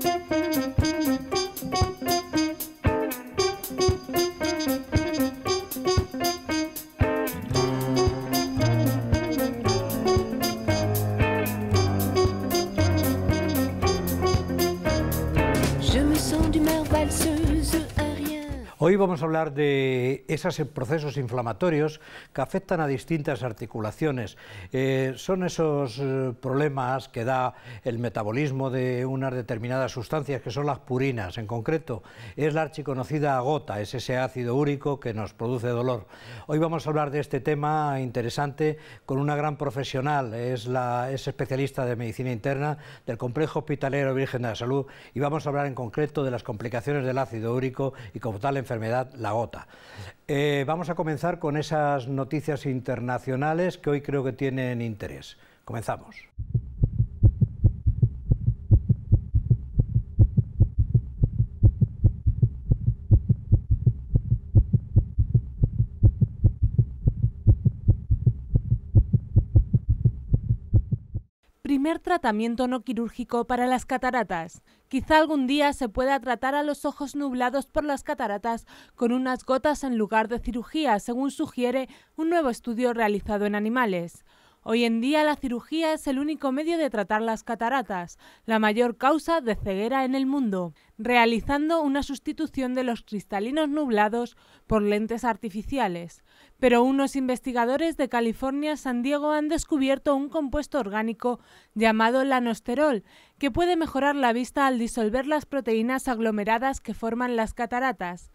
Thank you. vamos a hablar de esos procesos inflamatorios que afectan a distintas articulaciones. Eh, son esos eh, problemas que da el metabolismo de unas determinadas sustancias, que son las purinas. En concreto, es la archiconocida gota, es ese ácido úrico que nos produce dolor. Hoy vamos a hablar de este tema interesante con una gran profesional, es, la, es especialista de medicina interna del Complejo Hospitalero Virgen de la Salud y vamos a hablar en concreto de las complicaciones del ácido úrico y como tal enfermedad la, gota. Eh, vamos a comenzar con esas noticias internacionales que hoy creo que tienen interés. Comenzamos. tratamiento no quirúrgico para las cataratas. Quizá algún día se pueda tratar a los ojos nublados por las cataratas con unas gotas en lugar de cirugía, según sugiere un nuevo estudio realizado en animales. Hoy en día la cirugía es el único medio de tratar las cataratas, la mayor causa de ceguera en el mundo, realizando una sustitución de los cristalinos nublados por lentes artificiales. Pero unos investigadores de California San Diego han descubierto un compuesto orgánico llamado lanosterol, que puede mejorar la vista al disolver las proteínas aglomeradas que forman las cataratas.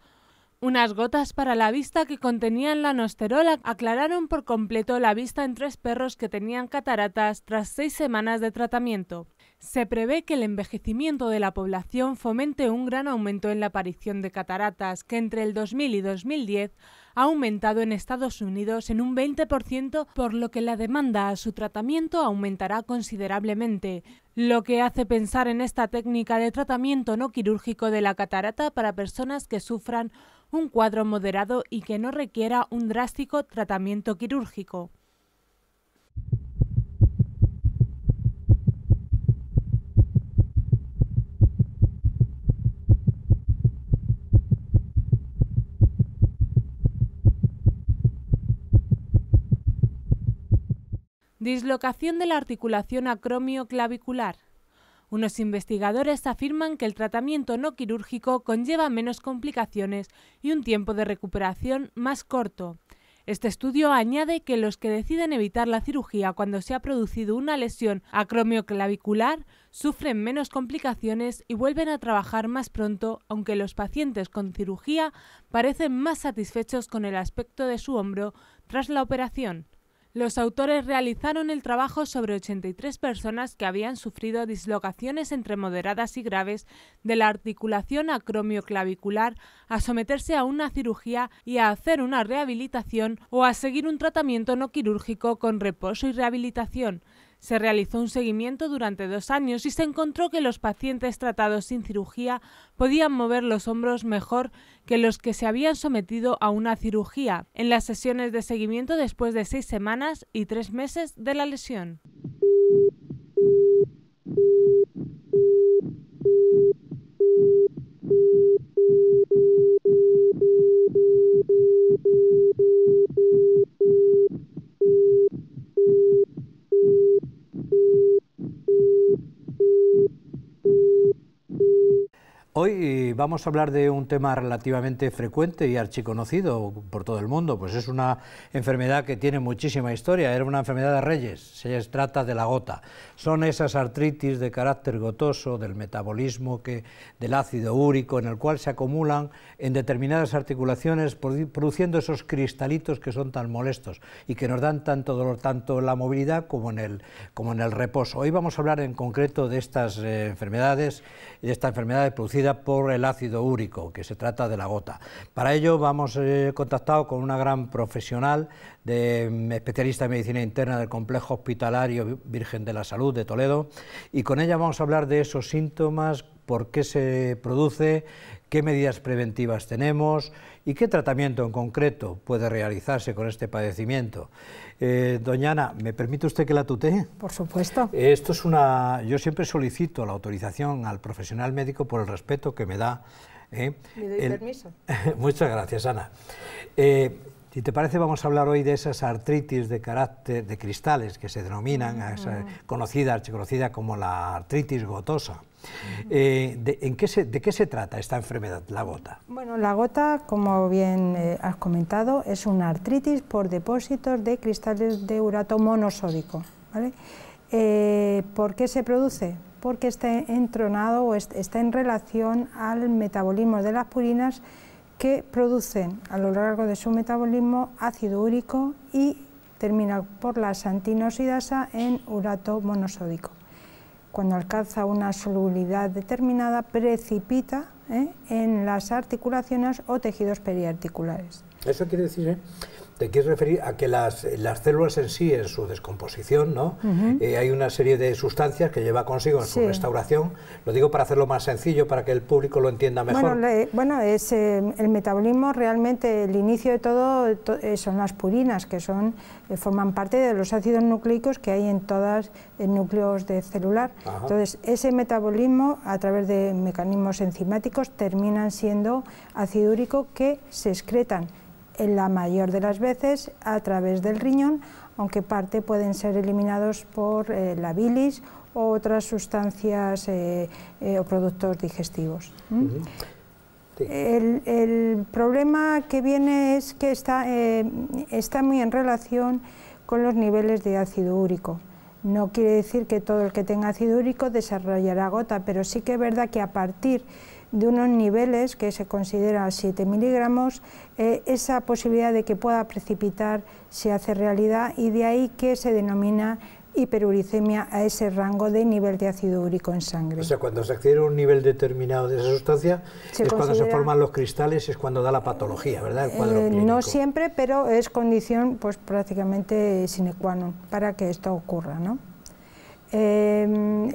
Unas gotas para la vista que contenían la lanosterol aclararon por completo la vista en tres perros que tenían cataratas tras seis semanas de tratamiento. Se prevé que el envejecimiento de la población fomente un gran aumento en la aparición de cataratas, que entre el 2000 y 2010 ha aumentado en Estados Unidos en un 20%, por lo que la demanda a su tratamiento aumentará considerablemente, lo que hace pensar en esta técnica de tratamiento no quirúrgico de la catarata para personas que sufran un cuadro moderado y que no requiera un drástico tratamiento quirúrgico. Dislocación de la articulación acromioclavicular. Unos investigadores afirman que el tratamiento no quirúrgico conlleva menos complicaciones y un tiempo de recuperación más corto. Este estudio añade que los que deciden evitar la cirugía cuando se ha producido una lesión acromioclavicular sufren menos complicaciones y vuelven a trabajar más pronto, aunque los pacientes con cirugía parecen más satisfechos con el aspecto de su hombro tras la operación. Los autores realizaron el trabajo sobre 83 personas que habían sufrido dislocaciones entre moderadas y graves de la articulación acromioclavicular a someterse a una cirugía y a hacer una rehabilitación o a seguir un tratamiento no quirúrgico con reposo y rehabilitación. Se realizó un seguimiento durante dos años y se encontró que los pacientes tratados sin cirugía podían mover los hombros mejor que los que se habían sometido a una cirugía en las sesiones de seguimiento después de seis semanas y tres meses de la lesión. vamos a hablar de un tema relativamente frecuente y archiconocido por del mundo, pues es una enfermedad que tiene muchísima historia, era una enfermedad de reyes, se trata de la gota. Son esas artritis de carácter gotoso, del metabolismo que, del ácido úrico, en el cual se acumulan en determinadas articulaciones, produciendo esos cristalitos que son tan molestos y que nos dan tanto dolor, tanto en la movilidad como en el, como en el reposo. Hoy vamos a hablar en concreto de estas eh, enfermedades, de esta enfermedad producida por el ácido úrico, que se trata de la gota. Para ello vamos contactados. Eh, contactado con una gran profesional, de, mm, especialista en medicina interna del complejo hospitalario Virgen de la Salud de Toledo, y con ella vamos a hablar de esos síntomas, por qué se produce, qué medidas preventivas tenemos y qué tratamiento en concreto puede realizarse con este padecimiento. Eh, doña Ana, ¿me permite usted que la tutee? Por supuesto. Esto es una... Yo siempre solicito la autorización al profesional médico por el respeto que me da ¿eh? doy permiso. muchas gracias, Ana. Eh, si te parece, vamos a hablar hoy de esas artritis de carácter de cristales que se denominan, conocida, como la artritis gotosa. Eh, de, qué se, trata esta enfermedad, la gota? Bueno, la gota, como bien has comentado, es una artritis por depósitos de cristales de urato monosódico. ¿Por qué se produce? porque está entronado o está en relación al metabolismo de las purinas que producen a lo largo de su metabolismo ácido úrico y termina por la santinosidasa en urato monosódico. Cuando alcanza una solubilidad determinada, precipita ¿eh? en las articulaciones o tejidos periarticulares. Eso quiere decir ¿eh? te quieres referir a que las, células en sí, en su descomposición, ¿no? Eh, hay una serie de sustancias que lleva consigo en su restauración. Lo digo para hacerlo más sencillo, para que el público lo entienda mejor. Bueno, bueno es, eh, el metabolismo realmente, el inicio de todo eh, son las purinas, que son, forman parte de los ácidos nucleicos que hay en todos los núcleos de celular. Entonces, ese metabolismo, a través de mecanismos enzimáticos, terminan siendo ácido úrico que se excretan en la mayor de las veces a través del riñón, aunque parte pueden ser eliminados por eh, la bilis o otras sustancias eh, eh, o productos digestivos. el, problema que viene es que está, está muy en relación con los niveles de ácido úrico. No quiere decir que todo el que tenga ácido úrico desarrollará gota, pero sí que es verdad que a partir de unos niveles que se considera 7 miligramos, eh, esa posibilidad de que pueda precipitar se hace realidad y de ahí que se denomina hiperuricemia a ese rango de nivel de ácido úrico en sangre. O sea, cuando se accede a un nivel determinado de esa sustancia, es cuando se forman los cristales, es cuando da la patología, ¿verdad? Eh, no siempre, pero es condición pues prácticamente sine qua non para que esto ocurra, ¿no? Em,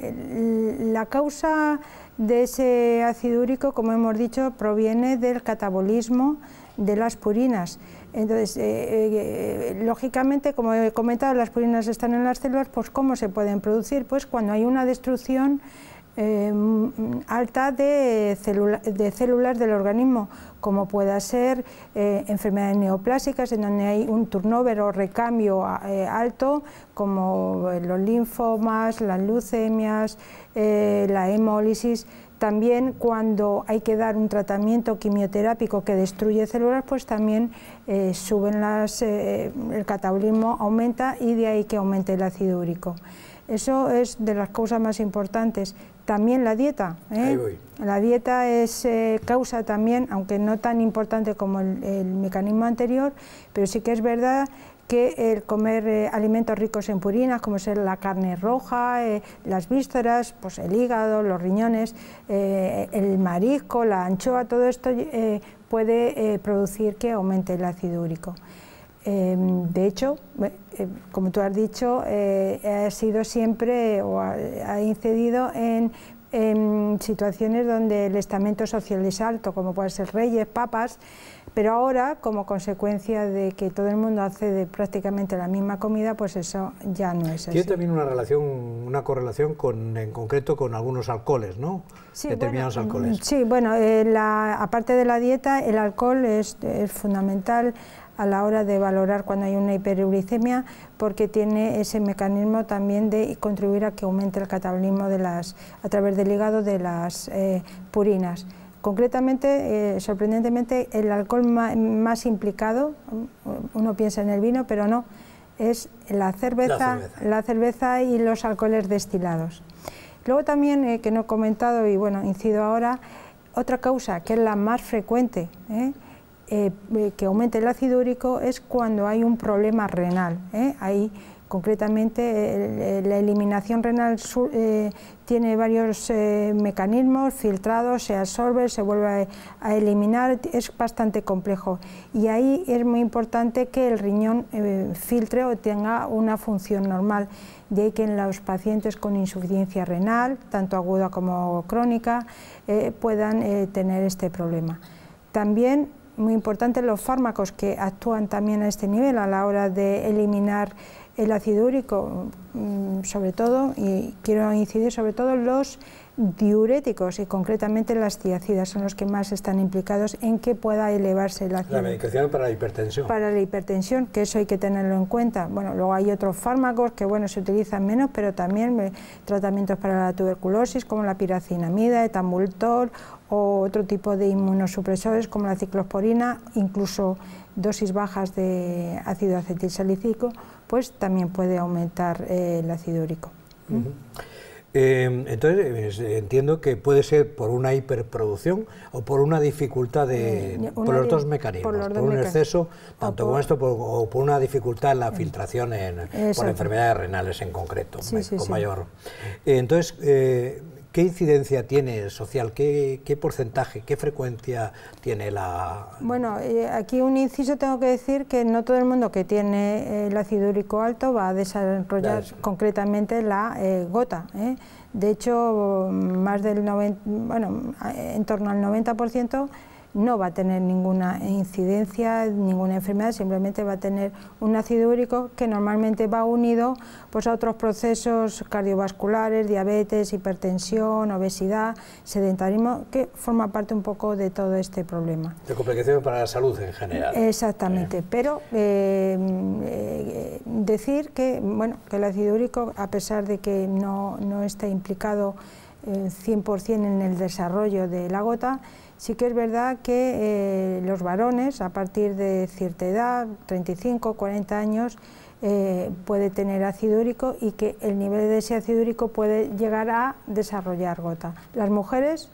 la causa de ese ácido úrico, como hemos dicho, proviene del catabolismo de las purinas. Entonces, eh, eh, lógicamente, como he comentado, las purinas están en las células, pues ¿cómo se pueden producir? Pues cuando hay una destrucción Em, alta de, de, células del organismo, como pueda ser eh, enfermedades neoplásicas, en donde hay un turnover o recambio eh, alto, como eh, los linfomas, las leucemias, la hemólisis. También cuando hay que dar un tratamiento quimioterápico que destruye células, pues también suben las, el catabolismo aumenta y de ahí que aumente el ácido úrico. Eso es de las causas más importantes también la dieta. ¿eh? La dieta es eh, causa también, aunque no tan importante como el, mecanismo anterior, pero sí que es verdad que el comer eh, alimentos ricos en purinas, como ser la carne roja, las vísceras, pues el hígado, los riñones, el marisco, la anchoa, todo esto puede producir que aumente el ácido úrico. Em, de hecho, eh, como tú has dicho, eh, ha sido siempre o ha, incidido en, situaciones donde el estamento social es alto, como pueden ser reyes, papas, pero ahora, como consecuencia de que todo el mundo hace prácticamente la misma comida, pues eso ya no es así. Tiene también una relación, una correlación en concreto con algunos alcoholes, ¿no? Sí, Determinados bueno, alcoholes. Sí, bueno, eh, la, aparte de la dieta, el alcohol es, es fundamental a la hora de valorar cuando hay una hiperuricemia porque tiene ese mecanismo también de contribuir a que aumente el catabolismo de las, a través del hígado de las eh, purinas. Concretamente, eh, sorprendentemente, el alcohol más implicado, uno piensa en el vino, pero no, es la cerveza, la cerveza, y los alcoholes destilados. Luego también, eh, que no he comentado y bueno, incido ahora, otra causa que es la más frecuente, eh, eh, que aumente el ácido úrico es cuando hay un problema renal. ¿eh? Ahí, concretamente, la eliminación renal tiene varios mecanismos, filtrados, se absorbe, se vuelve a, eliminar, es bastante complejo. Y ahí es muy importante que el riñón filtre o tenga una función normal. De que en los pacientes con insuficiencia renal, tanto aguda como crónica, puedan tener este problema. También muy importante los fármacos que actúan también a este nivel a la hora de eliminar el ácido úrico, mm, sobre todo, y quiero incidir sobre todo los diuréticos y concretamente las tiacidas son los que más están implicados en que pueda elevarse el ácido. La medicación para la hipertensión. Para la hipertensión, que eso hay que tenerlo en cuenta. Bueno, luego hay otros fármacos que bueno se utilizan menos, pero también eh, tratamientos para la tuberculosis como la piracinamida, etambultol o otro tipo de inmunosupresores como la ciclosporina, incluso dosis bajas de ácido acetilsalicílico, pues también puede aumentar eh, el ácido úrico. Em, entonces entiendo que puede ser por una hiperproducción o por una dificultad de, eh, por los dos mecanismos, por, un exceso, tanto con esto, o por una dificultad en la eh, filtración en, por enfermedades renales en concreto, con mayor. entonces ¿Qué incidencia tiene social? ¿Qué, porcentaje, qué frecuencia tiene la...? Bueno, eh, aquí un inciso tengo que decir que no todo el mundo que tiene eh, el ácido úrico alto va a desarrollar concretamente la eh, gota. De hecho, más del 90, bueno, en torno al 90% no va a tener ninguna incidencia, ninguna enfermedad, simplemente va a tener un ácido úrico que normalmente va unido pues, a otros procesos cardiovasculares, diabetes, hipertensión, obesidad, sedentarismo, que forma parte un poco de todo este problema. De complicaciones para la salud en general. Exactamente, pero em, eh, decir que, bueno, que el ácido úrico, a pesar de que no, no está implicado 100% eh, en el desarrollo de la gota, Sí que es verdad que eh, los varones a partir de cierta edad, 35, 40 años, eh, puede tener ácido úrico y que el nivel de ese ácido úrico puede llegar a desarrollar gota. Las mujeres,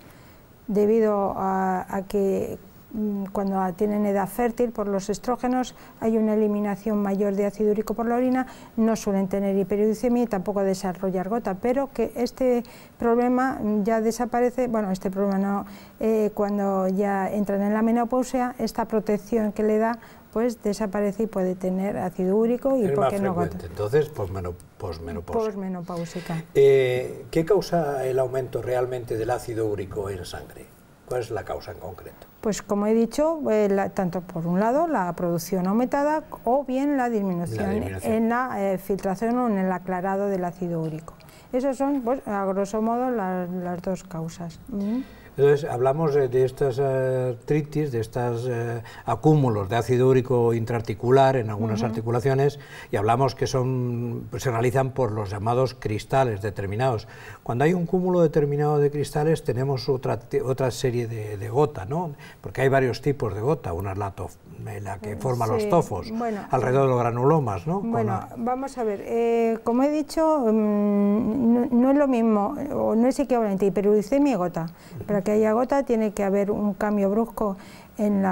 debido a que Mm, cuando tienen edad fértil por los estrógenos, hay una eliminación mayor de ácido úrico por la orina, no suelen tener hiperuricemia y tampoco desarrollar gota, pero que este problema ya desaparece, bueno, este problema no, eh, cuando ya entran en la menopausia, esta protección que le da pues desaparece y puede tener ácido úrico y no gota. Entonces, posmenopausia. Eh, ¿Qué causa el aumento realmente del ácido úrico en sangre? ¿Cuál es la causa en concreto? Pues como he dicho, eh, tanto por un lado la producción aumentada o bien la disminución, en la eh, filtración o en el aclarado del ácido úrico. Esos son, pues, a grosso modo, las dos causas. Mm. Entonces, hablamos de estas eh, artritis, de estos eh, acúmulos de ácido úrico intraarticular en algunas articulaciones, y hablamos que son, pues, se realizan por los llamados cristales determinados. Cuando hay un cúmulo determinado de cristales, tenemos otra, otra serie de, gota, ¿no? porque hay varios tipos de gota. Una es la, eh, que forma los tofos, alrededor de los granulomas. ¿no? Bueno, vamos a ver, como he dicho, mm, no, es lo mismo, o no es equivalente, hiperuricemia y gota que haya gota tiene que haber un cambio brusco en,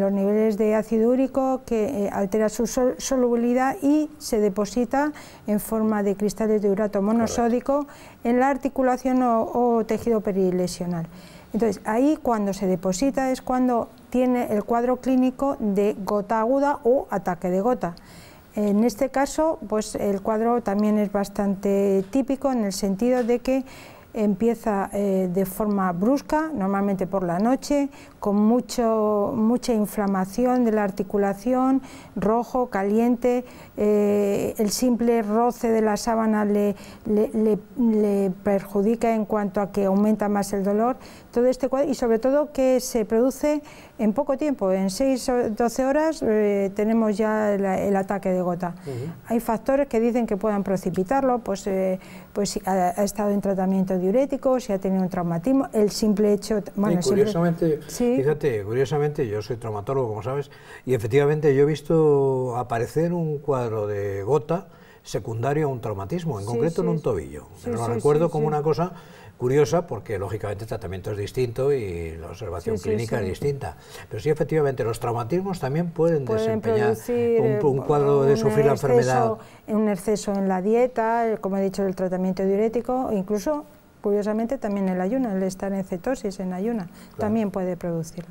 los niveles de ácido úrico que eh, altera su solubilidad y se deposita en forma de cristales de urato monosódico en la articulación o, o tejido perilesional. Entonces, ahí cuando se deposita es cuando tiene el cuadro clínico de gota aguda o ataque de gota. En este caso, pues el cuadro también es bastante típico en el sentido de que empieza eh, de forma brusca, normalmente por la noche, con mucho, mucha inflamación de la articulación, rojo, caliente, eh, el simple roce de la sábana le, le, perjudica en cuanto a que aumenta más el dolor, todo este y sobre todo que se produce en poco tiempo, en 6 o 12 horas eh, tenemos ya el, ataque de gota. Hay factores que dicen que puedan precipitarlo, pues pues ha, estado en tratamiento diurético, si ha tenido un traumatismo, el simple hecho... Bueno, fíjate, curiosamente, yo soy traumatólogo, como sabes, y efectivamente yo he visto aparecer un cuadro de gota secundario a un traumatismo, en concreto en un tobillo. Pero lo recuerdo como una cosa curiosa porque lógicamente el tratamiento es distinto y la observación clínica es distinta. Pero sí, efectivamente, los traumatismos también pueden, desempeñar eh, un, cuadro de sufrir la enfermedad. Un exceso en la dieta, como he dicho, el tratamiento diurético, incluso, curiosamente, también el ayuno, el estar en cetosis, en ayuna, también puede producirlo.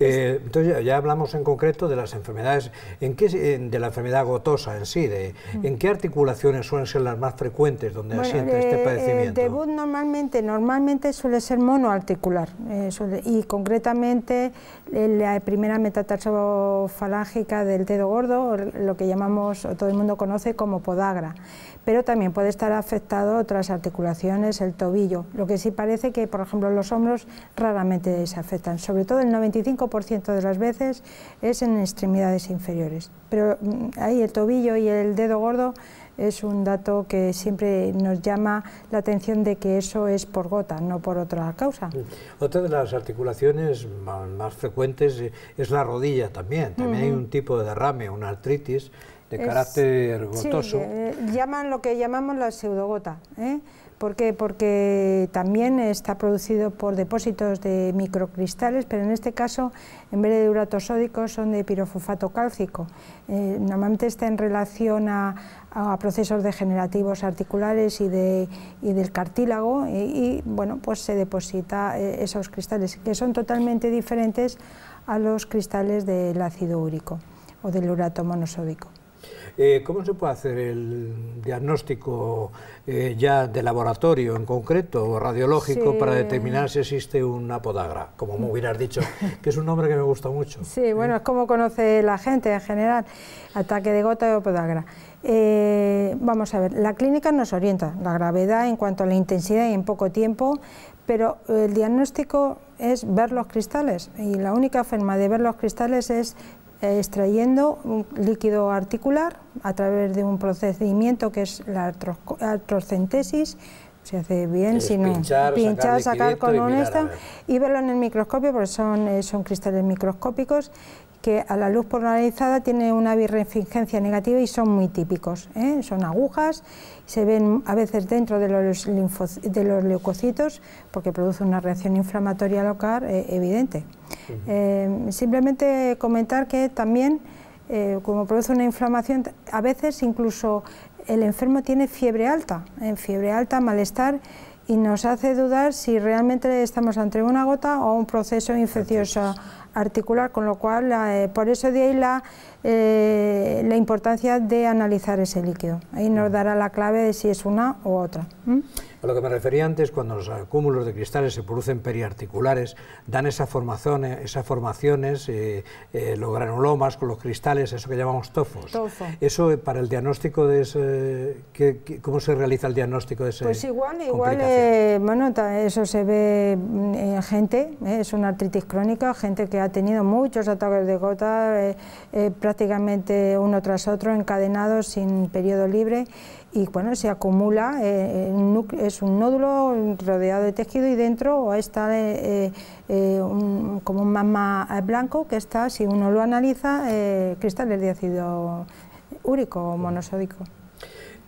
Eh, entonces ya hablamos en concreto de las enfermedades, ¿en qué, de la enfermedad gotosa en sí, de, mm. ¿en qué articulaciones suelen ser las más frecuentes donde bueno, este eh, padecimiento? El debut normalmente, normalmente suele ser monoarticular eh, y concretamente eh, la primera metatarsofalángica del dedo gordo, lo que llamamos, todo el mundo conoce como podagra, pero también puede estar afectado otras articulaciones, el tobillo, lo que sí parece que, por ejemplo, los hombros raramente se afectan, sobre todo el 95 por ciento de las veces es en extremidades inferiores. Pero mm, ahí el tobillo y el dedo gordo es un dato que siempre nos llama la atención de que eso es por gota, no por otra causa. Otra de las articulaciones más, frecuentes eh, es la rodilla también. También hay un tipo de derrame, una artritis de carácter gotoso. Eh, llaman lo que llamamos la pseudogota. ¿eh? ¿Por qué? Porque también está producido por depósitos de microcristales, pero en este caso, en vez de uratos sódicos, son de pirofosfato cálcico. Eh, normalmente está en relación a, procesos degenerativos articulares y, del cartílago, y, y, bueno, pues se deposita eh, esos cristales, que son totalmente diferentes a los cristales del ácido úrico o del urato monosódico. Eh, ¿Cómo se puede hacer el diagnóstico eh, ya de laboratorio en concreto o radiológico para determinar si existe una podagra? Como me hubieras dicho, que es un nombre que me gusta mucho. Sí, ¿Eh? bueno, es como conoce la gente en general, ataque de gota o podagra. vamos a ver, la clínica nos orienta la gravedad en cuanto a la intensidad y en poco tiempo, pero el diagnóstico es ver los cristales y la única forma de ver los cristales es extrayendo líquido articular a través de un procedimiento que es la artroscentesis, se hace bien, si no pinchar, sacar, con un esta, y verlo en el microscopio, porque son, eh, son cristales microscópicos que a la luz polarizada tiene una birrefingencia negativa y son muy típicos. ¿eh? Son agujas, se ven a veces dentro de los, de los leucocitos porque produce una reacción inflamatoria local eh, evidente. Eh, simplemente comentar que también, como produce una inflamación, a veces incluso el enfermo tiene fiebre alta, fiebre alta, malestar y nos hace dudar si realmente estamos ante una gota o un proceso infeccioso articular, con lo cual la eh, por eso de ahí la eh, la importancia de analizar ese líquido. Ahí nos dará la clave de si es una u otra. A lo que me refería antes, cuando los acúmulos de cristales se producen periarticulares, dan esa formación, eh, esas formaciones, eh, los granulomas con los cristales, eso que llamamos tofos. Eso para el diagnóstico de ese, ¿qué, cómo se realiza el diagnóstico de ese? Pues igual, igual, bueno, eso se ve mm, en gente, es una artritis crónica, gente que ha tenido muchos ataques de gota, prácticamente uno tras otro, encadenados, sin periodo libre, y bueno, se acumula, eh, eh, es un nódulo rodeado de tejido y dentro está eh, como un mamá blanco que está, si uno lo analiza, cristales de ácido úrico o monosódico.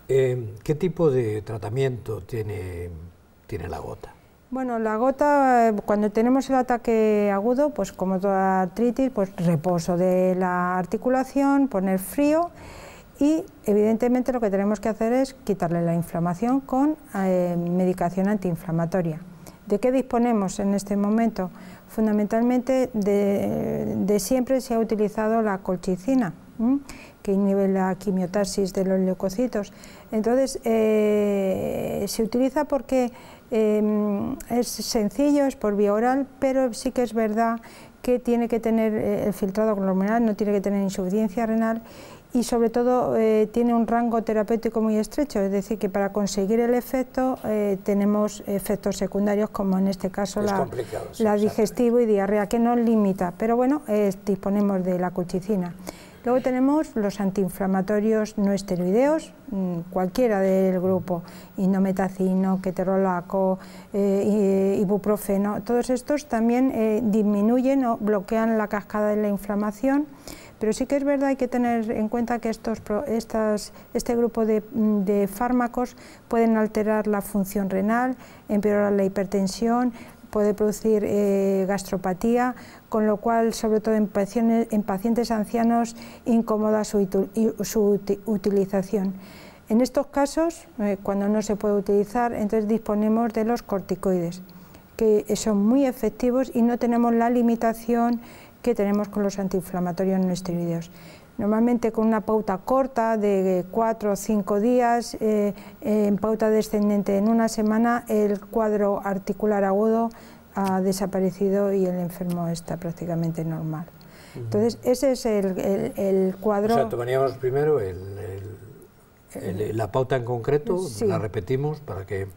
¿Qué tipo de tratamiento tiene, tiene la gota? Bueno, la gota, cuando tenemos el ataque agudo, pues como toda artritis, pues reposo de la articulación, poner frío y evidentemente lo que tenemos que hacer es quitarle la inflamación con eh, medicación antiinflamatoria. ¿De qué disponemos en este momento? Fundamentalmente de, siempre se ha utilizado la colchicina, que inhibe la quimiotaxis de los leucocitos. Entonces, eh, se utiliza porque Em, es sencillo, es por vía oral, pero sí que es verdad que tiene que tener eh, el filtrado glomerular, no tiene que tener insuficiencia renal y sobre todo eh, tiene un rango terapéutico muy estrecho, es decir, que para conseguir el efecto eh, tenemos efectos secundarios como en este caso la, la digestivo y diarrea, que no limita, pero bueno, disponemos de la colchicina. Luego tenemos los antiinflamatorios no esteroideos, mm, cualquiera del grupo, indometacino, queterolaco, eh, ibuprofeno, todos estos también eh, disminuyen o bloquean la cascada de la inflamación. Pero sí que es verdad, hay que tener en cuenta que estos, estas, este grupo mm, de, fármacos pueden alterar la función renal, empeorar la hipertensión, puede producir eh, gastropatía, con lo cual, sobre todo en pacientes, ancianos, incomoda su, utilización. En estos casos, eh, cuando no se puede utilizar, entonces disponemos de los corticoides, que son muy efectivos y no tenemos la limitación que tenemos con los antiinflamatorios no esteroideos normalmente con una pauta corta de cuatro o cinco días, eh, en pauta descendente en una semana, el cuadro articular agudo ha desaparecido y el enfermo está prácticamente normal. Entonces, ese es el, el, cuadro... O sea, tomaríamos primero el, eh, la pauta en concreto, la repetimos para que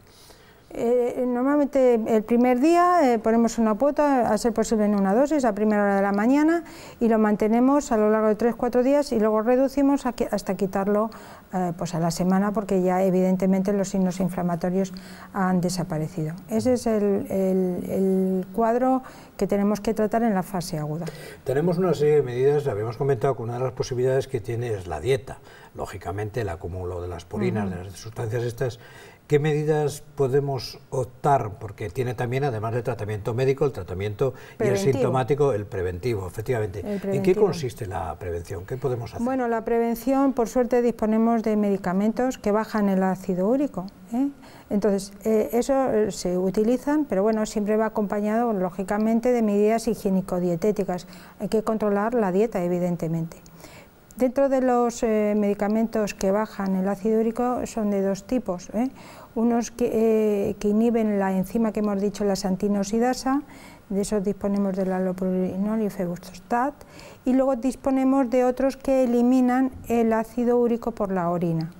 eh, normalmente el primer día eh, ponemos una cuota, a ser posible en una dosis, a primera hora de la mañana, y lo mantenemos a lo largo de 3-4 días y luego reducimos hasta quitarlo eh, pues a la semana porque ya evidentemente los signos inflamatorios han desaparecido. Ese es el, cuadro que tenemos que tratar en la fase aguda. Tenemos una serie de medidas, habíamos comentado que una de las posibilidades que tiene es la dieta, lógicamente el acúmulo de las purinas, de las sustancias estas ¿Qué medidas podemos optar? Porque tiene también, además del tratamiento médico, el tratamiento y el sintomático, el preventivo, efectivamente. ¿En qué consiste la prevención? ¿Qué podemos hacer? Bueno, la prevención, por suerte, disponemos de medicamentos que bajan el ácido úrico. ¿eh? Entonces, eh, eso eh, se utilizan, pero bueno, siempre va acompañado, lógicamente, de medidas higiénico-dietéticas. Hay que controlar la dieta, evidentemente. Dentro de los eh, medicamentos que bajan el ácido úrico son de dos tipos. ¿eh? Unos eh, que, inhiben la enzima que hemos dicho, la santinosidasa, de esos disponemos del alopurinol y febustostat, y luego disponemos de otros que eliminan el ácido úrico por la orina.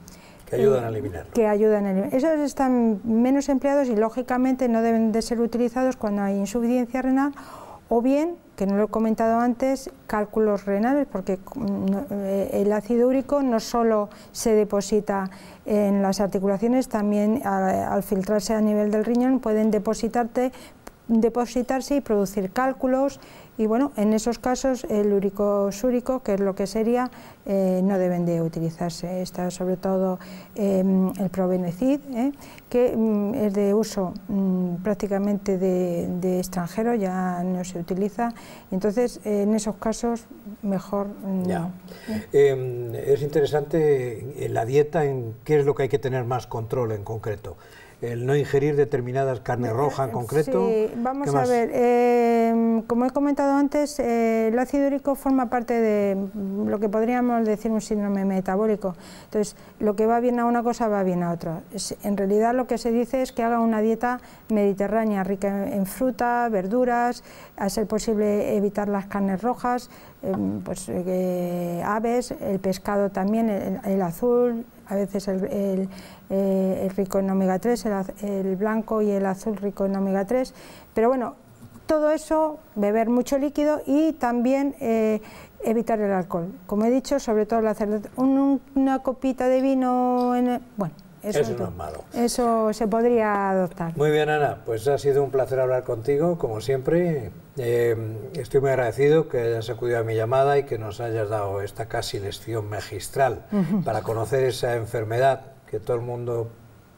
Que ayudan a Que ayudan a eliminar. Esos están menos empleados y lógicamente no deben de ser utilizados cuando hay insuficiencia renal o bien, que no lo he comentado antes, cálculos renales, porque mm, eh, el ácido úrico no solo se deposita en las articulaciones, también al filtrarse a nivel del riñón pueden depositarse y producir cálculos y bueno, en esos casos el úrico-súrico, que es lo que sería, eh, no deben de utilizarse. Está sobre todo em, el provenecid, eh, que mm, es de uso mm, prácticamente de, extranjero, ya no se utiliza. Entonces, en esos casos, mejor mm, no. Em, es interesante eh, la dieta, en qué es lo que hay que tener más control en concreto el no ingerir determinadas carnes eh, rojas en eh, concreto. Sí, vamos a ver. Em, como he comentado antes, eh, el ácido úrico forma parte de lo que podríamos decir un síndrome metabólico. Entonces, lo que va bien a una cosa va bien a otra. En realidad, lo que se dice es que haga una dieta mediterránea rica en, en fruta, verduras, a ser posible evitar las carnes rojas, Em, pues, eh, aves, el pescado también, el, azul, a veces el, eh, rico en omega 3, el, blanco y el azul rico en omega 3. Pero bueno, todo eso, beber mucho líquido y también eh, evitar el alcohol. Como he dicho, sobre todo hacer una copita de vino, en bueno, eso, es malo. Eso se podría adoptar. Muy bien, Ana, pues ha sido un placer hablar contigo, como siempre. Eh, estoy muy agradecido que hayas acudido a mi llamada y que nos hayas dado esta casi lección magistral para conocer esa enfermedad que todo el mundo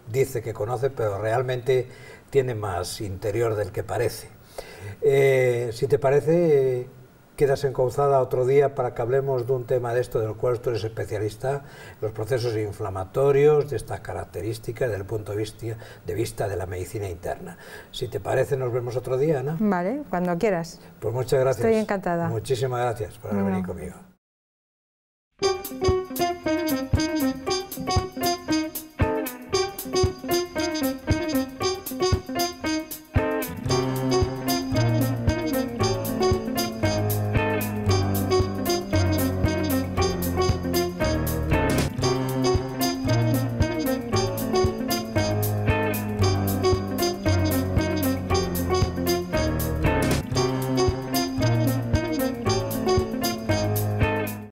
dice que conoce, pero realmente tiene más interior del que parece. Eh, si te parece, quedas encauzada otro día para que hablemos de un tema de esto del cual tú eres especialista, los procesos inflamatorios de estas características desde el punto de vista, de vista de la medicina interna. Si te parece, nos vemos otro día, ¿no? Vale, cuando quieras. Pues muchas gracias. Estoy encantada. Muchísimas gracias por haber venido conmigo.